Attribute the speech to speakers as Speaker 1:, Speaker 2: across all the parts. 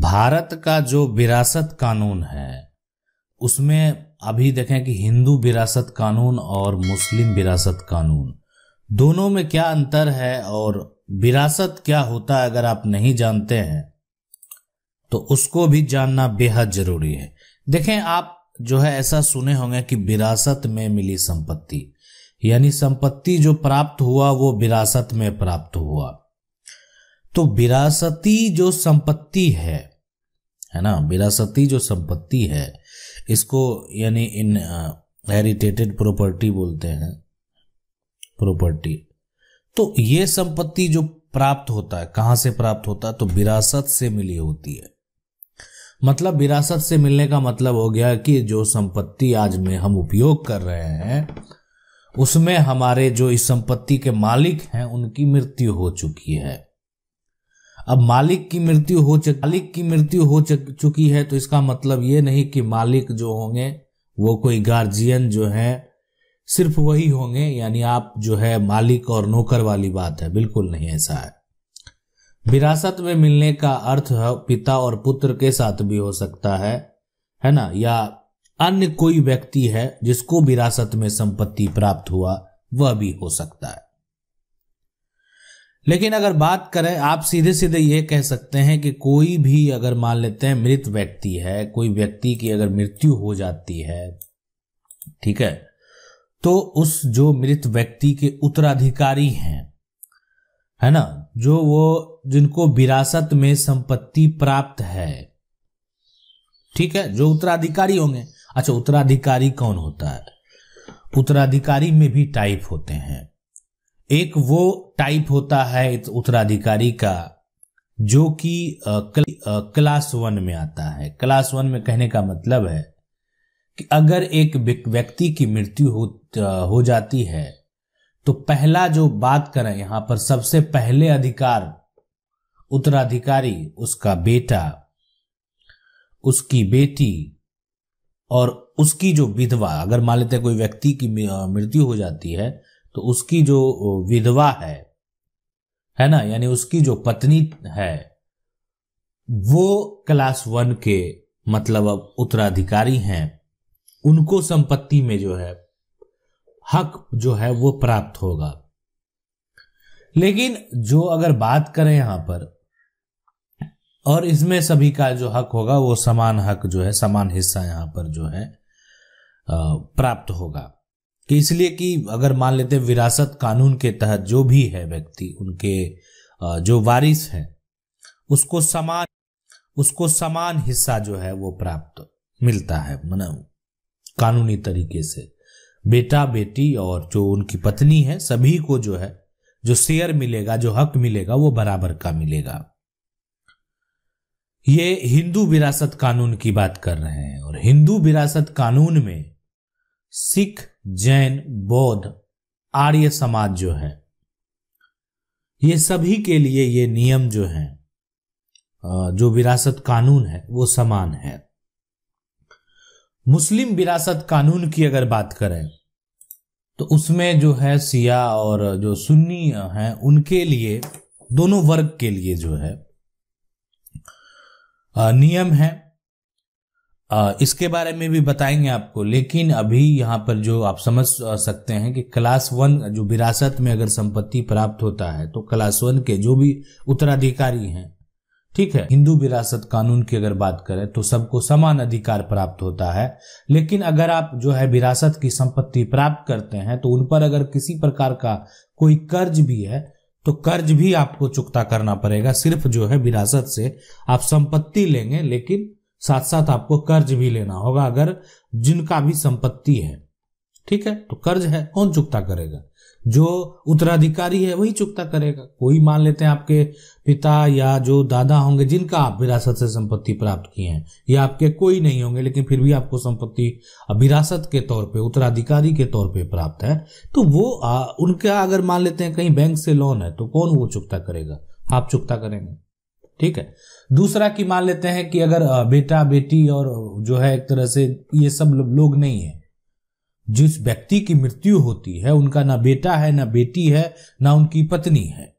Speaker 1: भारत का जो विरासत कानून है उसमें अभी देखें कि हिंदू विरासत कानून और मुस्लिम विरासत कानून दोनों में क्या अंतर है और विरासत क्या होता है अगर आप नहीं जानते हैं तो उसको भी जानना बेहद जरूरी है देखें आप जो है ऐसा सुने होंगे कि विरासत में मिली संपत्ति यानी संपत्ति जो प्राप्त हुआ वो विरासत में प्राप्त हुआ तो विरासती जो संपत्ति है है ना विरासती जो संपत्ति है इसको यानी इन हेरिटेटेड प्रॉपर्टी बोलते हैं प्रॉपर्टी तो ये संपत्ति जो प्राप्त होता है कहां से प्राप्त होता है तो विरासत से मिली होती है मतलब विरासत से मिलने का मतलब हो गया कि जो संपत्ति आज में हम उपयोग कर रहे हैं उसमें हमारे जो इस संपत्ति के मालिक हैं उनकी मृत्यु हो चुकी है अब मालिक की मृत्यु हो चुकी मालिक की मृत्यु हो चुकी है तो इसका मतलब ये नहीं कि मालिक जो होंगे वो कोई गार्जियन जो है सिर्फ वही होंगे यानी आप जो है मालिक और नौकर वाली बात है बिल्कुल नहीं ऐसा है विरासत में मिलने का अर्थ पिता और पुत्र के साथ भी हो सकता है है ना या अन्य कोई व्यक्ति है जिसको विरासत में संपत्ति प्राप्त हुआ वह भी हो सकता है लेकिन अगर बात करें आप सीधे सीधे ये कह सकते हैं कि कोई भी अगर मान लेते हैं मृत व्यक्ति है कोई व्यक्ति की अगर मृत्यु हो जाती है ठीक है तो उस जो मृत व्यक्ति के उत्तराधिकारी हैं है ना जो वो जिनको विरासत में संपत्ति प्राप्त है ठीक है जो उत्तराधिकारी होंगे अच्छा उत्तराधिकारी कौन होता है उत्तराधिकारी में भी टाइप होते हैं एक वो टाइप होता है उत्तराधिकारी का जो कि कल, क्लास वन में आता है क्लास वन में कहने का मतलब है कि अगर एक व्यक्ति की मृत्यु हो हो जाती है तो पहला जो बात करें यहां पर सबसे पहले अधिकार उत्तराधिकारी उसका बेटा उसकी बेटी और उसकी जो विधवा अगर मान लेते कोई व्यक्ति की मृत्यु हो जाती है तो उसकी जो विधवा है है ना यानी उसकी जो पत्नी है वो क्लास वन के मतलब अब उत्तराधिकारी हैं उनको संपत्ति में जो है हक जो है वो प्राप्त होगा लेकिन जो अगर बात करें यहां पर और इसमें सभी का जो हक होगा वो समान हक जो है समान हिस्सा यहां पर जो है प्राप्त होगा कि इसलिए कि अगर मान लेते विरासत कानून के तहत जो भी है व्यक्ति उनके जो वारिस हैं उसको समान उसको समान हिस्सा जो है वो प्राप्त मिलता है मन कानूनी तरीके से बेटा बेटी और जो उनकी पत्नी है सभी को जो है जो शेयर मिलेगा जो हक मिलेगा वो बराबर का मिलेगा ये हिंदू विरासत कानून की बात कर रहे हैं और हिंदू विरासत कानून में सिख जैन बौद्ध आर्य समाज जो है ये सभी के लिए ये नियम जो हैं जो विरासत कानून है वो समान है मुस्लिम विरासत कानून की अगर बात करें तो उसमें जो है सिया और जो सुन्नी हैं उनके लिए दोनों वर्ग के लिए जो है नियम है इसके बारे में भी बताएंगे आपको लेकिन अभी यहाँ पर जो आप समझ सकते हैं कि क्लास वन जो विरासत में अगर संपत्ति प्राप्त होता है तो क्लास वन के जो भी उत्तराधिकारी हैं ठीक है हिंदू विरासत कानून की अगर बात करें तो सबको समान अधिकार प्राप्त होता है लेकिन अगर आप जो है विरासत की संपत्ति प्राप्त करते हैं तो उन पर अगर किसी प्रकार का कोई कर्ज भी है तो कर्ज भी आपको चुकता करना पड़ेगा सिर्फ जो है विरासत से आप संपत्ति लेंगे लेकिन साथ साथ आपको कर्ज भी लेना होगा अगर जिनका भी संपत्ति है ठीक है तो कर्ज है कौन चुकता करेगा जो उत्तराधिकारी है वही चुकता करेगा कोई मान लेते हैं आपके पिता या जो दादा होंगे जिनका आप विरासत से संपत्ति प्राप्त किए हैं या आपके कोई नहीं होंगे लेकिन फिर भी आपको संपत्ति विरासत के तौर पे उत्तराधिकारी के तौर पे प्राप्त है तो वो आ, उनका अगर मान लेते हैं कहीं बैंक से लोन है तो कौन वो चुकता करेगा आप चुकता करेंगे ठीक है दूसरा कि मान लेते हैं कि अगर बेटा बेटी और जो है एक तरह से ये सब लोग नहीं है जिस व्यक्ति की मृत्यु होती है उनका ना बेटा है ना बेटी है ना उनकी पत्नी है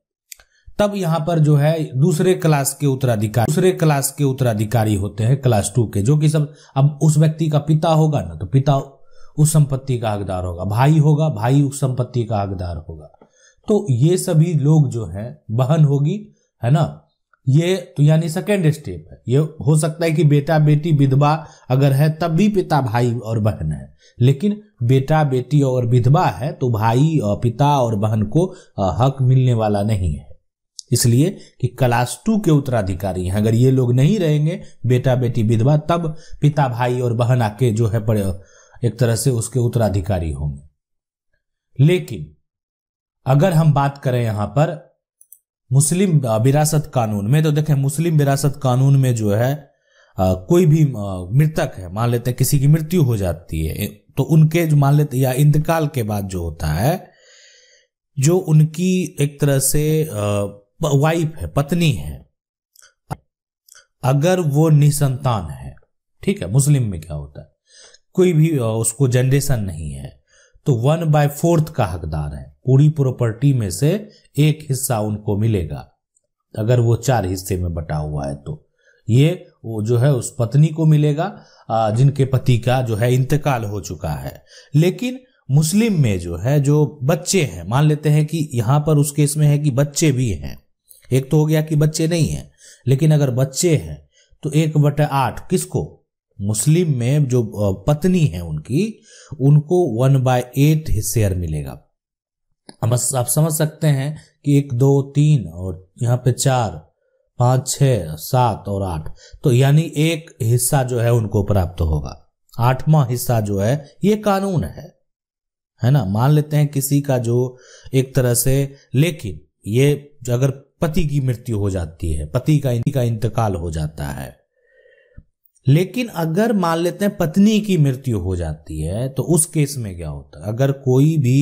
Speaker 1: तब यहां पर जो है दूसरे क्लास के उत्तराधिकारी दूसरे क्लास के उत्तराधिकारी होते हैं क्लास टू के जो कि सब अब उस व्यक्ति का पिता होगा ना तो पिता उस संपत्ति का हकदार होगा भाई होगा भाई उस संपत्ति का हकदार होगा तो ये सभी लोग जो है बहन होगी है ना ये तो यानी सेकेंड स्टेप है ये हो सकता है कि बेटा बेटी विधवा अगर है तब भी पिता भाई और बहन है लेकिन बेटा बेटी और विधवा है तो भाई और पिता और बहन को हक मिलने वाला नहीं है इसलिए कि क्लास टू के उत्तराधिकारी हैं अगर ये लोग नहीं रहेंगे बेटा बेटी विधवा तब पिता भाई और बहन आके जो है पड़े एक तरह से उसके उत्तराधिकारी होंगे लेकिन अगर हम बात करें यहां पर मुस्लिम विरासत कानून में तो देखें मुस्लिम विरासत कानून में जो है आ, कोई भी मृतक है मान लेते हैं किसी की मृत्यु हो जाती है तो उनके जो मान लेते या इंतकाल के बाद जो होता है जो उनकी एक तरह से वाइफ है पत्नी है अगर वो निसंतान है ठीक है मुस्लिम में क्या होता है कोई भी उसको जनरेशन नहीं है तो वन बाय फोर्थ का हकदार है पूरी प्रॉपर्टी में से एक हिस्सा उनको मिलेगा अगर वो चार हिस्से में बटा हुआ है तो ये वो जो है उस पत्नी को मिलेगा जिनके पति का जो है इंतकाल हो चुका है लेकिन मुस्लिम में जो है जो बच्चे हैं मान लेते हैं कि यहां पर उस केस में है कि बच्चे भी हैं एक तो हो गया कि बच्चे नहीं है लेकिन अगर बच्चे हैं तो एक बटे आठ किसको मुस्लिम में जो पत्नी है उनकी उनको वन बाय एट शेयर मिलेगा बस आप समझ सकते हैं कि एक दो तीन और यहाँ पे चार पांच छ सात और आठ तो यानी एक हिस्सा जो है उनको प्राप्त होगा आठवां हिस्सा जो है ये कानून है है ना मान लेते हैं किसी का जो एक तरह से लेकिन ये अगर पति की मृत्यु हो जाती है पति का इनका इंतकाल हो जाता है लेकिन अगर मान लेते हैं पत्नी की मृत्यु हो जाती है तो उस केस में क्या होता है अगर कोई भी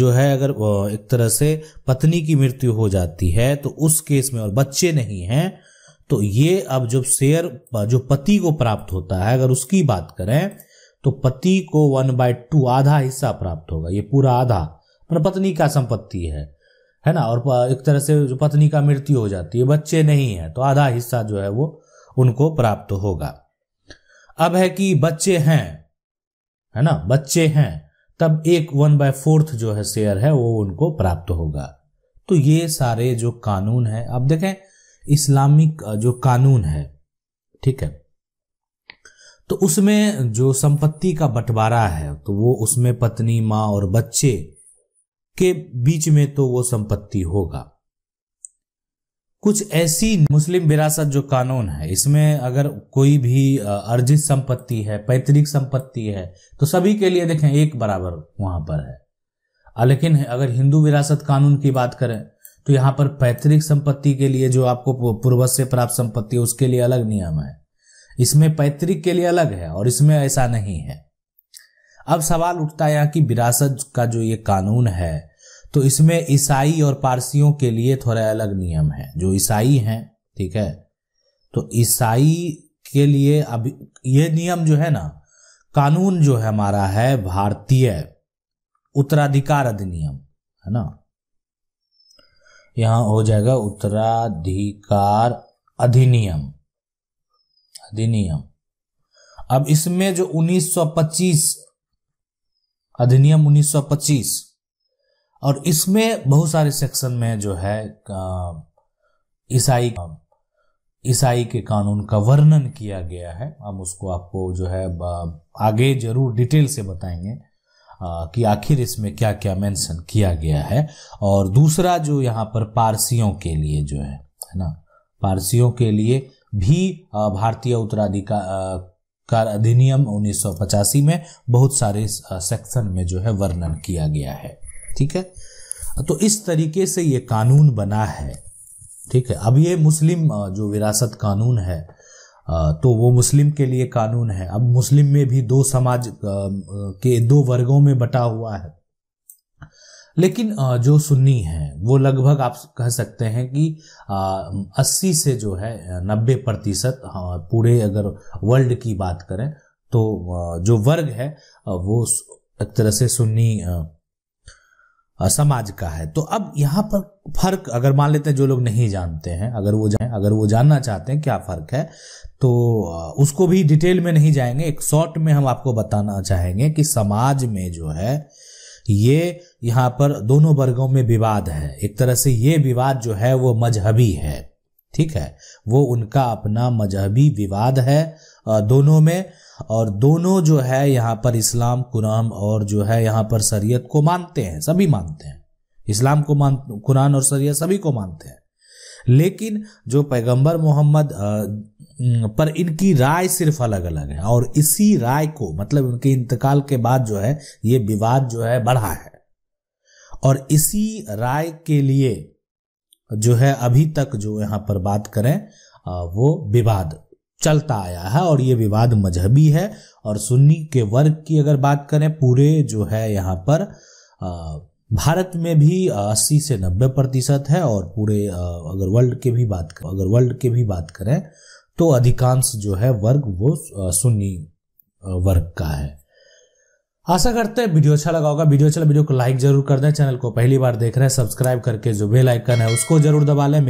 Speaker 1: जो है अगर एक तरह से पत्नी की मृत्यु हो जाती है तो उस केस में और बच्चे नहीं हैं तो ये अब जब शेयर जो पति को प्राप्त होता है अगर उसकी बात करें तो पति को वन बाय टू आधा हिस्सा प्राप्त होगा ये पूरा आधा मतलब पत्नी का संपत्ति है है ना और एक तरह से जो पत्नी का मृत्यु हो जाती है बच्चे नहीं है तो आधा हिस्सा जो है वो उनको प्राप्त होगा अब है कि बच्चे हैं है ना बच्चे हैं तब एक वन बाय फोर्थ जो है शेयर है वो उनको प्राप्त होगा तो ये सारे जो कानून है अब देखें इस्लामिक जो कानून है ठीक है तो उसमें जो संपत्ति का बंटवारा है तो वो उसमें पत्नी माँ और बच्चे के बीच में तो वो संपत्ति होगा कुछ ऐसी मुस्लिम विरासत जो कानून है इसमें अगर कोई भी अर्जित संपत्ति है पैतृक संपत्ति है तो सभी के लिए देखें एक बराबर वहां पर है लेकिन अगर हिंदू विरासत कानून की बात करें तो यहां पर पैतृक संपत्ति के लिए जो आपको पूर्वज से प्राप्त संपत्ति है उसके लिए अलग नियम है इसमें पैतृक के लिए अलग है और इसमें ऐसा नहीं है अब सवाल उठता है यहाँ की विरासत का जो ये कानून है तो इसमें ईसाई और पारसियों के लिए थोड़ा अलग नियम है जो ईसाई हैं ठीक है तो ईसाई के लिए अब ये नियम जो है ना कानून जो है हमारा है भारतीय उत्तराधिकार अधिनियम है ना यहां हो जाएगा उत्तराधिकार अधिनियम अधिनियम अब इसमें जो 1925 अधिनियम 1925 और इसमें बहुत सारे सेक्शन में जो है ईसाई ईसाई के कानून का वर्णन किया गया है हम उसको आपको जो है आगे जरूर डिटेल से बताएंगे कि आखिर इसमें क्या क्या मेंशन किया गया है और दूसरा जो यहाँ पर पारसियों के लिए जो है है ना पारसियों के लिए भी भारतीय उत्तराधिकार कार अधिनियम उन्नीस में बहुत सारे सेक्शन में जो है वर्णन किया गया है ठीक है तो इस तरीके से ये कानून बना है ठीक है अब ये मुस्लिम जो विरासत कानून है तो वो मुस्लिम के लिए कानून है अब मुस्लिम में भी दो समाज के दो वर्गों में बटा हुआ है लेकिन जो सुन्नी है वो लगभग आप कह सकते हैं कि 80 से जो है 90 प्रतिशत हाँ, पूरे अगर वर्ल्ड की बात करें तो जो वर्ग है वो एक तरह से सुन्नी समाज का है तो अब यहाँ पर फर्क अगर मान लेते हैं जो लोग नहीं जानते हैं अगर वो जाए अगर वो जानना चाहते हैं क्या फर्क है तो उसको भी डिटेल में नहीं जाएंगे एक शॉर्ट में हम आपको बताना चाहेंगे कि समाज में जो है ये यहाँ पर दोनों वर्गों में विवाद है एक तरह से ये विवाद जो है वो मजहबी है ठीक है वो उनका अपना मजहबी विवाद है दोनों में और दोनों जो है यहाँ पर इस्लाम कुरान और जो है यहाँ पर शरीयत को मानते हैं सभी मानते हैं इस्लाम को मान कुरान और शरीयत सभी को मानते हैं लेकिन जो पैगंबर मोहम्मद पर इनकी राय सिर्फ अलग अलग है और इसी राय को मतलब उनके इंतकाल के बाद जो है ये विवाद जो है बढ़ा है और इसी राय के लिए जो है अभी तक जो यहाँ पर बात करें वो विवाद चलता आया है और ये विवाद मजहबी है और सुन्नी के वर्ग की अगर बात करें पूरे जो है यहाँ पर भारत में भी 80 से 90 प्रतिशत है और पूरे अगर वर्ल्ड के भी बात करें अगर वर्ल्ड के भी बात करें तो अधिकांश जो है वर्ग वो सुन्नी वर्ग का है आशा करते हैं वीडियो अच्छा लगा होगा वीडियो अच्छा लगा वीडियो को लाइक जरूर कर दें चैनल को पहली बार देख रहे हैं सब्सक्राइब करके जो बेल आइकन है उसको जरूर दबा लें